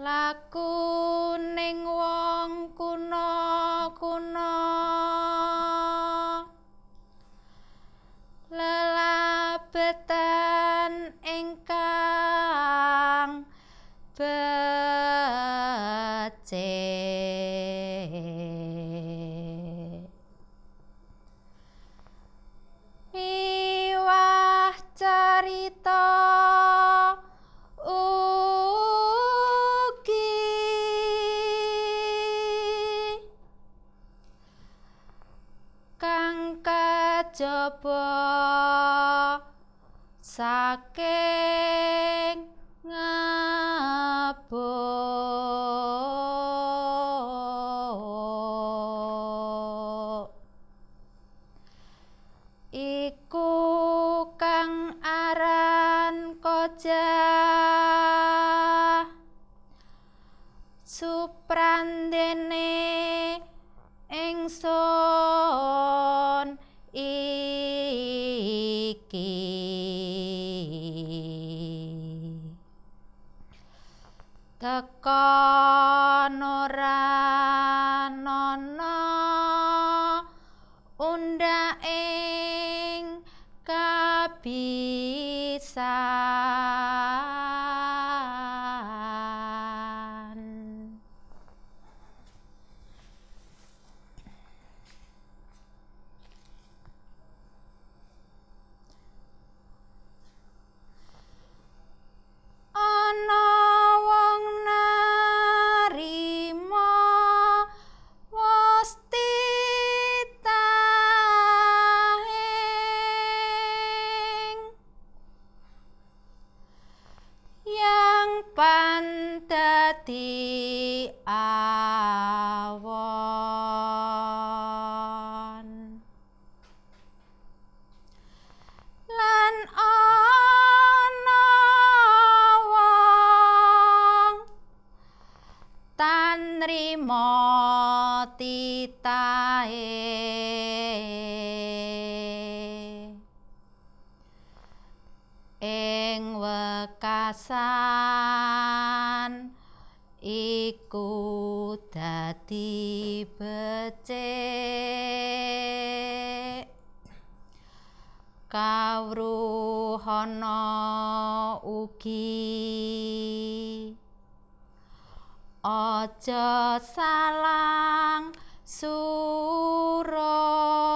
laku iku dadi becik kawruhana uki aja salang sura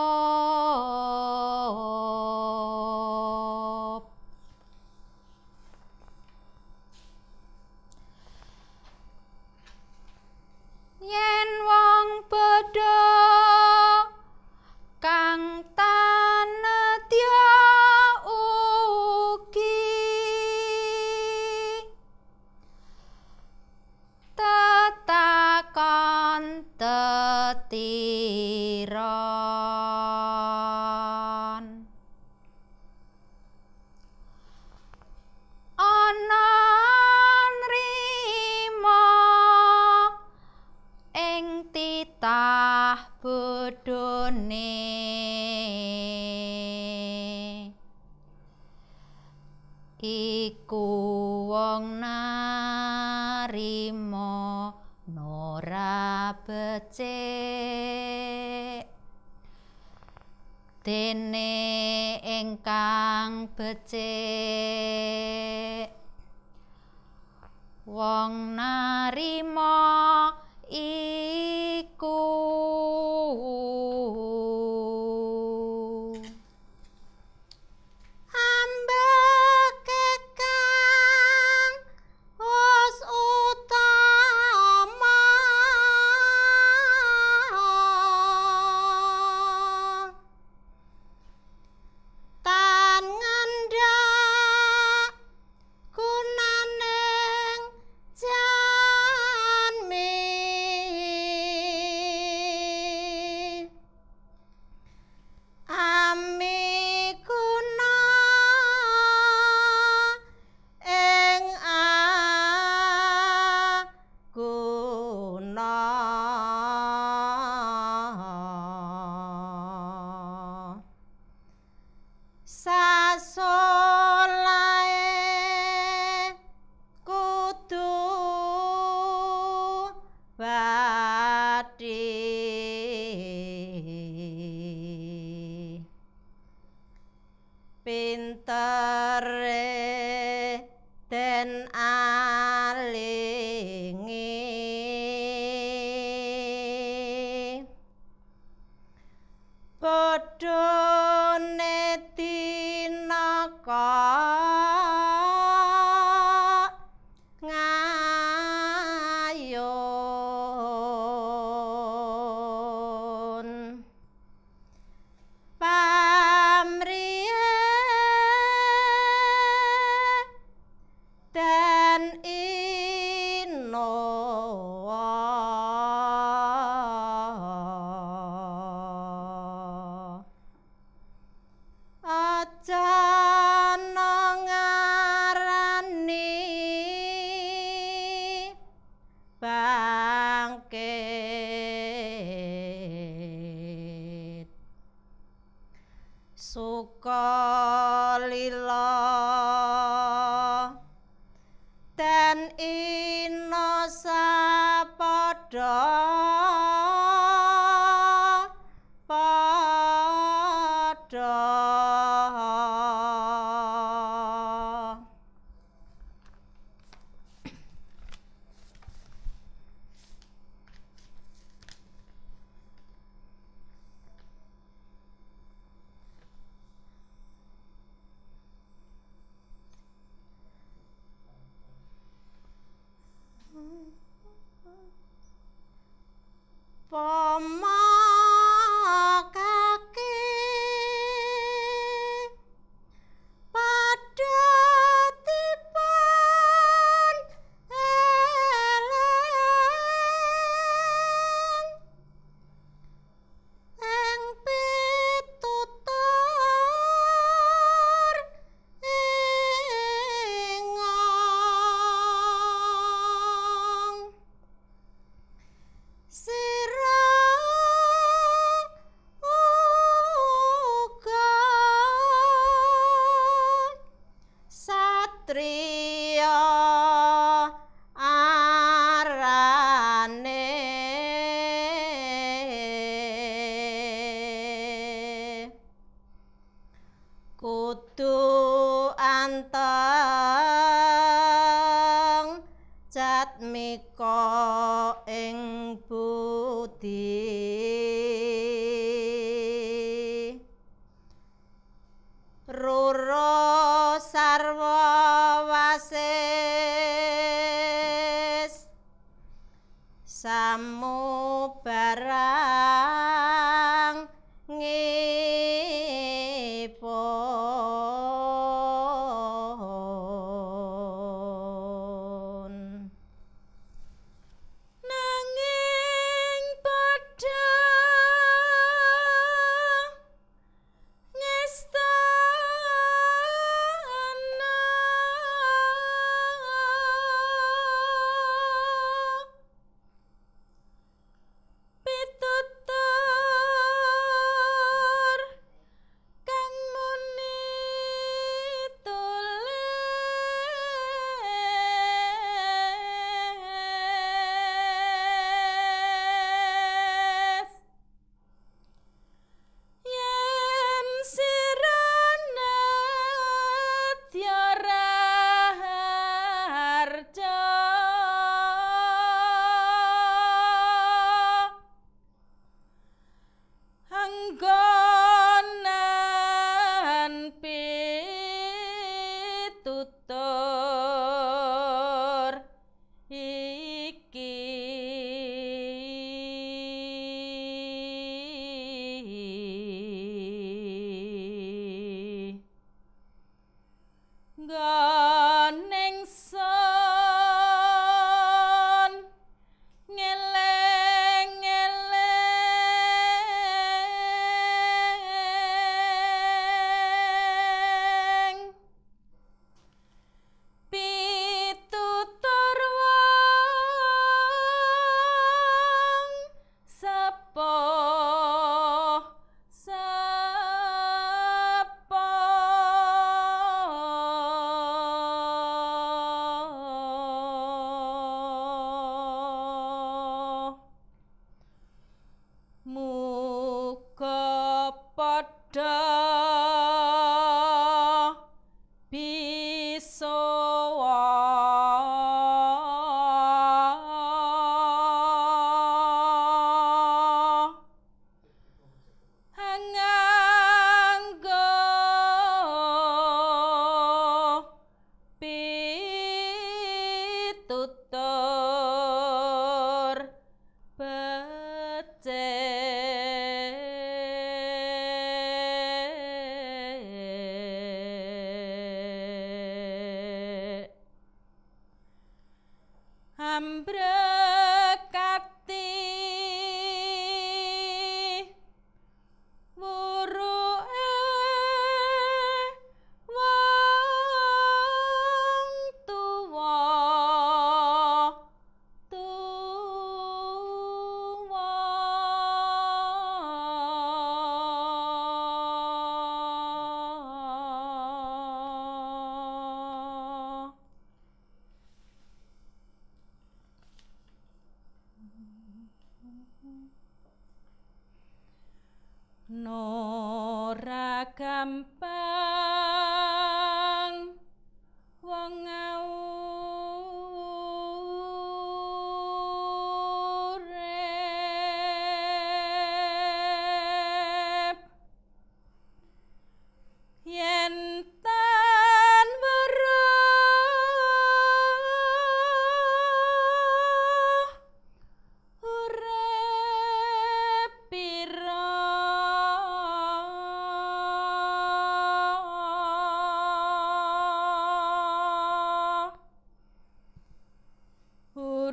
こと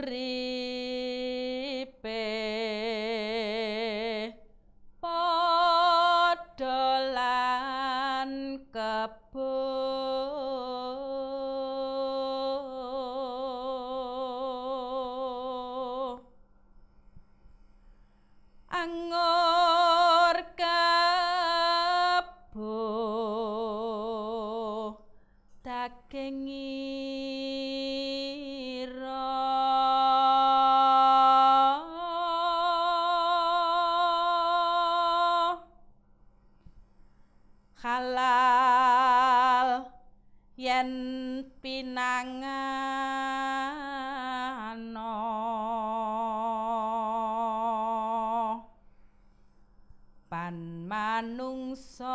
ocurrir. manungsa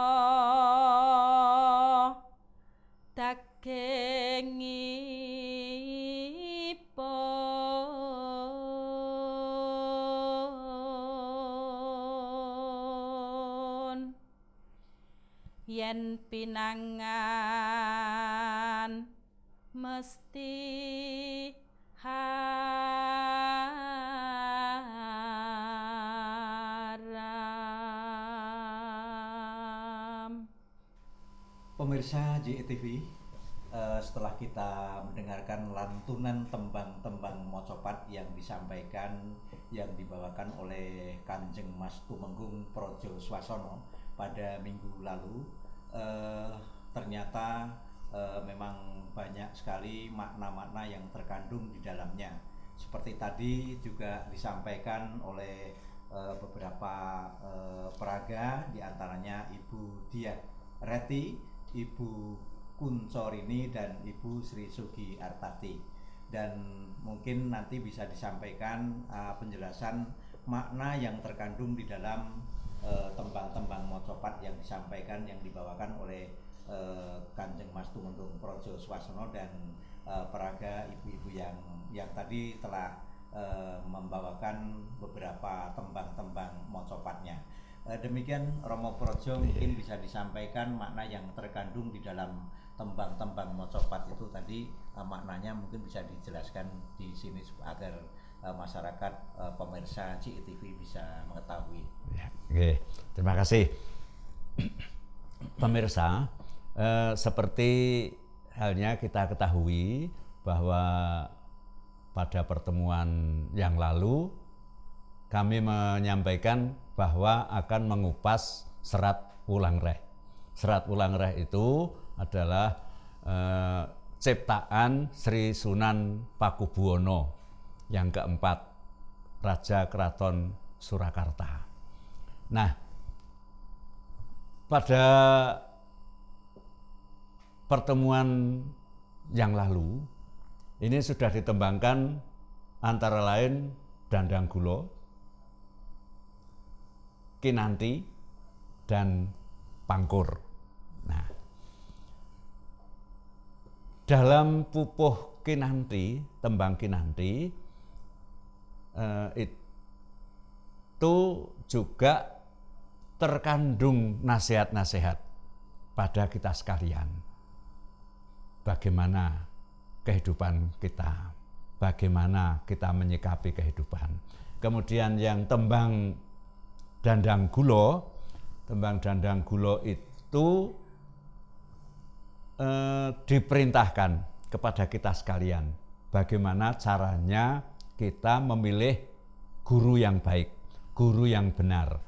pendapat yang disampaikan yang dibawakan oleh Kanjeng Mas Tumenggung Projo Swasono pada minggu lalu eh, ternyata eh, memang banyak sekali makna-makna yang terkandung di dalamnya seperti tadi juga disampaikan oleh eh, beberapa eh, peraga diantaranya Ibu Diah Reti, Ibu Kuncorini dan Ibu Sri Sugi Artati dan mungkin nanti bisa disampaikan uh, penjelasan makna yang terkandung di dalam uh, tembang-tembang uh, mocopat yang disampaikan yang dibawakan oleh uh, Kanjeng Mas Tumenggung Projo Swasono dan uh, peraga ibu-ibu yang yang tadi telah uh, membawakan beberapa tembang-tembang mocopatnya. Uh, demikian Romo Projo mungkin iya. bisa disampaikan makna yang terkandung di dalam tembang-tembang mocopat itu tadi uh, maknanya mungkin bisa dijelaskan di sini agar uh, masyarakat uh, pemirsa CITV bisa mengetahui. Ya, oke, terima kasih. Pemirsa, eh, seperti halnya kita ketahui bahwa pada pertemuan yang lalu kami menyampaikan bahwa akan mengupas serat ulang reh. Serat ulang reh itu adalah eh, ciptaan Sri Sunan Pakubuwono yang keempat Raja Keraton Surakarta. Nah, pada pertemuan yang lalu ini sudah ditembangkan antara lain Dandang Gulo, Kinanti, dan Pangkur. dalam pupuh kinanti, tembang kinanti eh, itu juga terkandung nasihat-nasihat pada kita sekalian. Bagaimana kehidupan kita, bagaimana kita menyikapi kehidupan. Kemudian yang tembang dandang gulo, tembang dandang gulo itu Eh, diperintahkan kepada kita sekalian bagaimana caranya kita memilih guru yang baik, guru yang benar.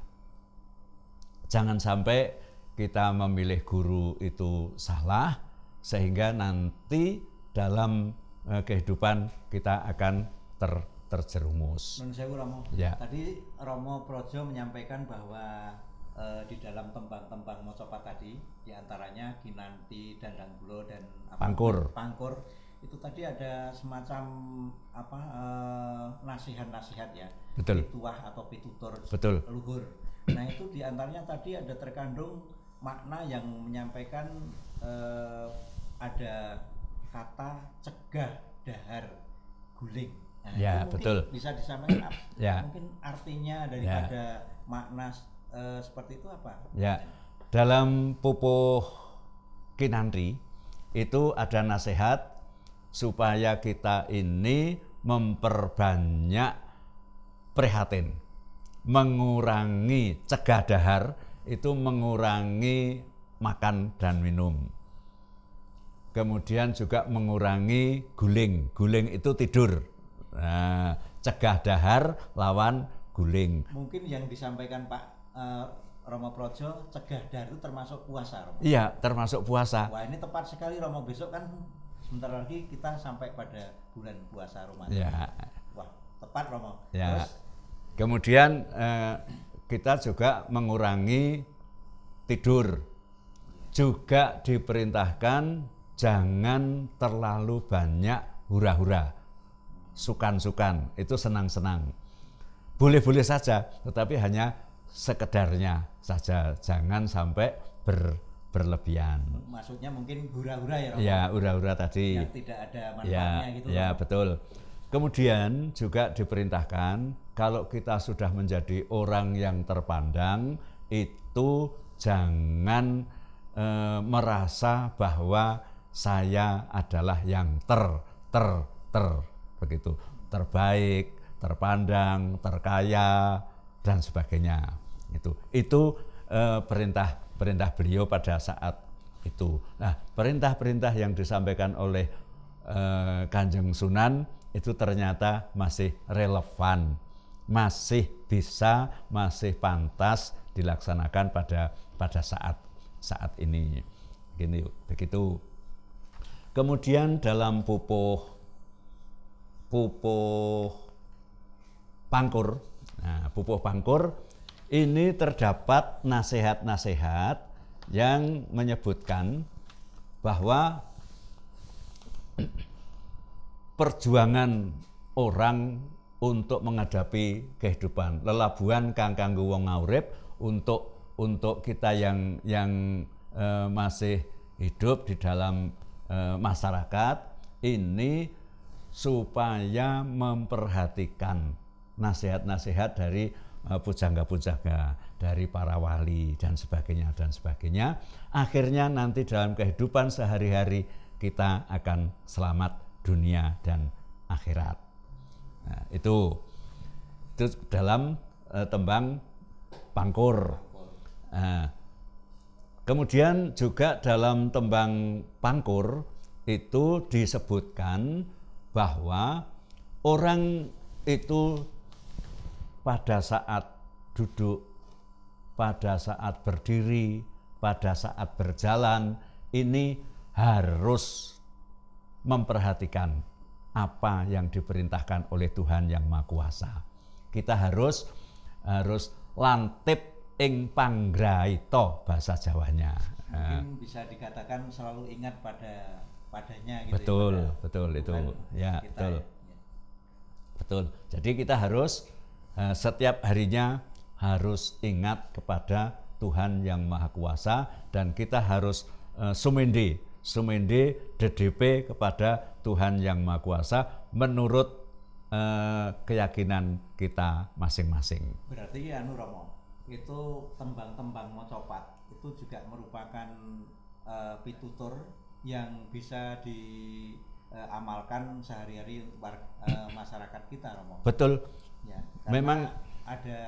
Jangan sampai kita memilih guru itu salah sehingga nanti dalam eh, kehidupan kita akan ter terjerumus. ya. tadi Romo Projo menyampaikan bahwa uh, di dalam tembang-tembang Mocopat tadi diantaranya Kinanti, bulo dan apa, Pangkur. Pangkur itu tadi ada semacam apa eh, nasihat-nasihat ya Betul. pituah atau pitutur Betul. luhur. Nah itu diantaranya tadi ada terkandung makna yang menyampaikan uh, ada kata cegah dahar guling. Nah, ya betul. Bisa disampaikan. ya. Mungkin artinya ya. daripada ya. makna e, seperti itu apa? Ya, dalam pupuk kinanti itu ada nasihat supaya kita ini memperbanyak prihatin, mengurangi cegah dahar itu mengurangi makan dan minum. Kemudian juga mengurangi guling. Guling itu tidur. Nah, cegah dahar lawan guling. Mungkin yang disampaikan Pak Eh, Romo Projo cegah dari termasuk puasa Romo. Iya, termasuk puasa. Wah, ini tepat sekali Romo besok kan sebentar lagi kita sampai pada bulan puasa Ramadan. Ya. Wah, tepat Romo. Ya. Terus kemudian eh, kita juga mengurangi tidur. Juga diperintahkan jangan terlalu banyak hura-hura. Sukan-sukan, itu senang-senang. Boleh-boleh saja, tetapi hanya sekedarnya saja, jangan sampai ber, berlebihan. Maksudnya mungkin hura-hura ya. Romo? Ya, hura-hura tadi. Yang tidak ada ya, manfaatnya ya, gitu. Ya, Romo. betul. Kemudian juga diperintahkan kalau kita sudah menjadi orang yang terpandang itu jangan e, merasa bahwa saya adalah yang ter ter ter begitu terbaik terpandang terkaya dan sebagainya. Itu itu eh, perintah perintah beliau pada saat itu. Nah, perintah-perintah yang disampaikan oleh eh, Kanjeng Sunan itu ternyata masih relevan, masih bisa, masih pantas dilaksanakan pada pada saat saat ini. gini begitu. Kemudian dalam pupuh pupuh pangkur Pupuk Bangkur ini terdapat nasihat-nasihat yang menyebutkan bahwa perjuangan orang untuk menghadapi kehidupan lelabuan kang kanggo wong ngaurip untuk untuk kita yang yang e, masih hidup di dalam e, masyarakat ini supaya memperhatikan nasihat-nasihat dari eh, pujangga-pujangga dari para wali dan sebagainya dan sebagainya akhirnya nanti dalam kehidupan sehari-hari kita akan selamat dunia dan akhirat nah, itu itu dalam eh, tembang pangkur nah, kemudian juga dalam tembang pangkur itu disebutkan bahwa orang itu pada saat duduk, pada saat berdiri, pada saat berjalan ini harus memperhatikan apa yang diperintahkan oleh Tuhan yang Maha Kuasa. Kita harus harus lantip ing panggraito bahasa Jawanya. Mungkin nah. bisa dikatakan selalu ingat pada padanya gitu. Betul, ya, betul itu. Ya, betul. Ya. Betul. Jadi kita harus setiap harinya harus ingat kepada Tuhan yang Maha Kuasa dan kita harus e, sumendi sumendi DDP kepada Tuhan yang Maha Kuasa menurut e, keyakinan kita masing-masing. Berarti ya Nuromo, itu tembang-tembang mocopat itu juga merupakan pitutor e, pitutur yang bisa diamalkan amalkan sehari-hari untuk masyarakat kita, Romo. Betul ya memang ada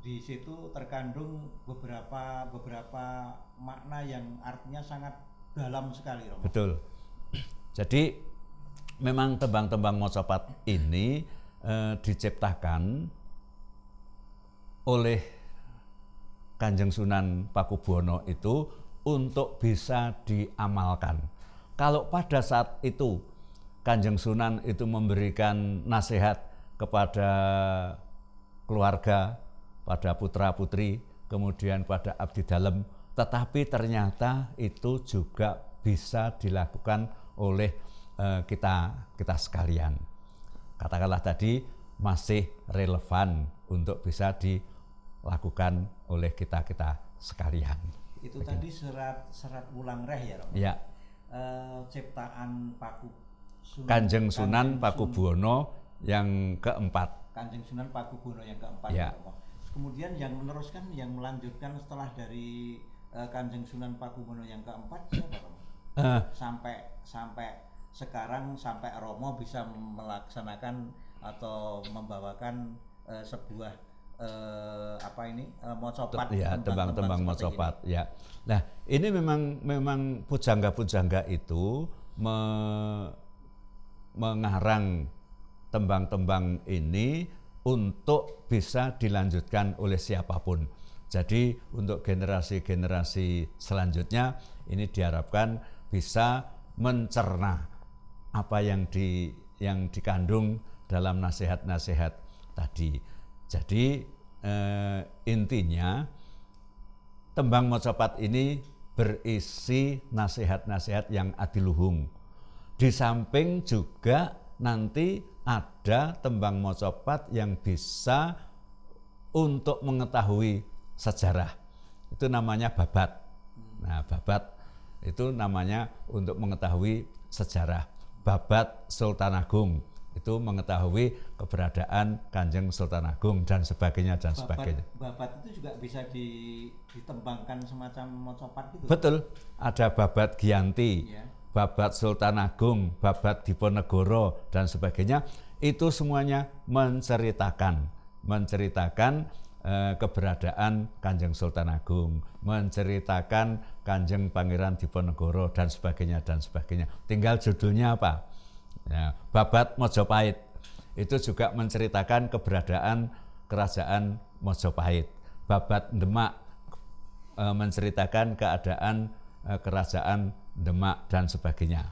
di situ terkandung beberapa beberapa makna yang artinya sangat dalam sekali Romo. betul jadi memang tembang-tembang mocopat ini eh, diciptakan oleh Kanjeng Sunan Pakubuwono itu untuk bisa diamalkan. Kalau pada saat itu Kanjeng Sunan itu memberikan nasihat kepada keluarga, pada putra-putri, kemudian pada abdi dalam, tetapi ternyata itu juga bisa dilakukan oleh eh, kita kita sekalian. Katakanlah tadi masih relevan untuk bisa dilakukan oleh kita-kita sekalian. Itu Begini. tadi serat serat ulang reh ya, Ya. E, ciptaan Paku Sunan, Kanjeng Sunan Paku Buwono yang keempat. Kanjeng Sunan Pakubono yang keempat. Ya. Kemudian yang meneruskan, yang melanjutkan setelah dari uh, Kanjeng Sunan Pakubono yang keempat siapa? Uh. Sampai sampai sekarang sampai Romo bisa melaksanakan atau membawakan uh, sebuah uh, apa ini uh, mocopat ya tembang-tembang mocopat ini. ya nah ini memang memang pujangga-pujangga itu me mengarang tembang-tembang ini untuk bisa dilanjutkan oleh siapapun. Jadi untuk generasi-generasi selanjutnya ini diharapkan bisa mencerna apa yang di yang dikandung dalam nasihat-nasihat tadi. Jadi eh, intinya tembang mocopat ini berisi nasihat-nasihat yang adiluhung. Di samping juga nanti ada tembang mocopat yang bisa untuk mengetahui sejarah. Itu namanya babat. Nah, babat itu namanya untuk mengetahui sejarah. Babat Sultan Agung itu mengetahui keberadaan Kanjeng Sultan Agung dan sebagainya dan babat, sebagainya. Babat itu juga bisa ditembangkan semacam mocopat gitu. Betul, ada babat Gianti. ya babat Sultan Agung, babat Diponegoro dan sebagainya itu semuanya menceritakan menceritakan eh, keberadaan Kanjeng Sultan Agung, menceritakan Kanjeng Pangeran Diponegoro dan sebagainya dan sebagainya. Tinggal judulnya apa? Ya, babat Mojopahit itu juga menceritakan keberadaan kerajaan Mojopahit. Babat Demak eh, menceritakan keadaan eh, kerajaan Demak dan sebagainya.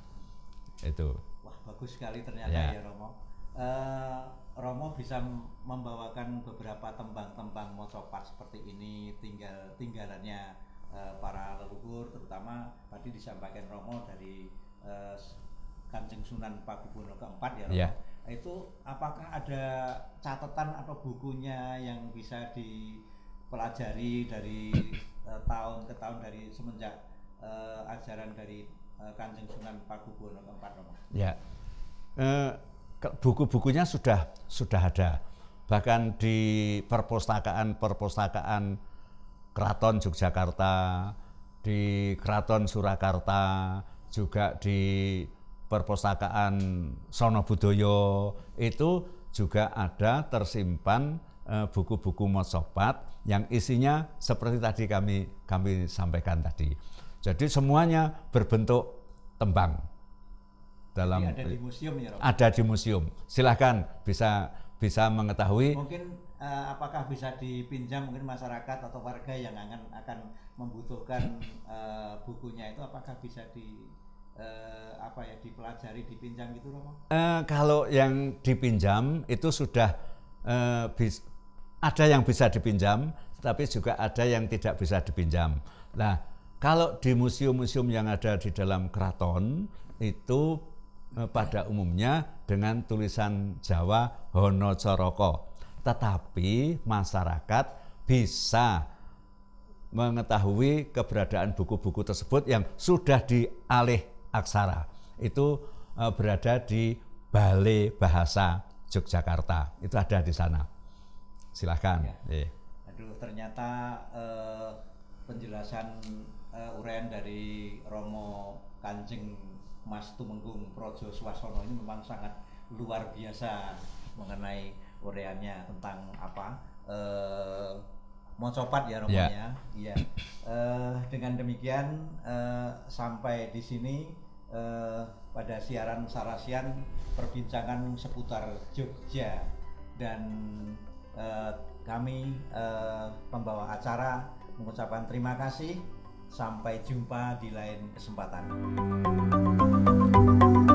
Itu. Wah, bagus sekali ternyata ya, ya Romo. Uh, Romo bisa membawakan beberapa tembang-tembang mocopat seperti ini tinggal tinggalannya uh, para leluhur terutama tadi disampaikan Romo dari uh, eh, Kanjeng Sunan Pakubono keempat ya Romo. Ya. Itu apakah ada catatan atau bukunya yang bisa dipelajari dari tahun ke tahun dari semenjak uh, ajaran dari uh, Kanjeng Sunan empat keempat Romo? Ya, uh, buku-bukunya sudah sudah ada, bahkan di perpustakaan-perpustakaan Keraton Yogyakarta, di Keraton Surakarta, juga di perpustakaan Sono Budoyo itu juga ada tersimpan buku-buku e, mosopat yang isinya seperti tadi kami kami sampaikan tadi jadi semuanya berbentuk tembang. Dalam iya, ada di museum ya, Rob? Ada di museum. Silahkan bisa bisa mengetahui. Mungkin uh, apakah bisa dipinjam mungkin masyarakat atau warga yang akan akan membutuhkan uh, bukunya itu apakah bisa di uh, apa ya dipelajari dipinjam gitu Romo? Uh, kalau yang dipinjam itu sudah uh, bis, ada yang bisa dipinjam, tapi juga ada yang tidak bisa dipinjam. Nah, kalau di museum-museum yang ada di dalam keraton itu eh, pada umumnya dengan tulisan Jawa Hono Coroko. Tetapi masyarakat bisa mengetahui keberadaan buku-buku tersebut yang sudah dialih aksara. Itu eh, berada di Balai Bahasa Yogyakarta. Itu ada di sana. Silahkan. Ya. Iya. Aduh, ternyata eh, penjelasan uh, eh, uraian dari Romo Kanjeng Mas Tumenggung Projo Swasono ini memang sangat luar biasa mengenai uraiannya tentang apa uh, eh, copat ya Romo ya. Ya. Iya. ya. Uh, dengan demikian uh, sampai di sini uh, pada siaran Sarasian perbincangan seputar Jogja dan uh, kami uh, pembawa acara mengucapkan terima kasih Sampai jumpa di lain kesempatan.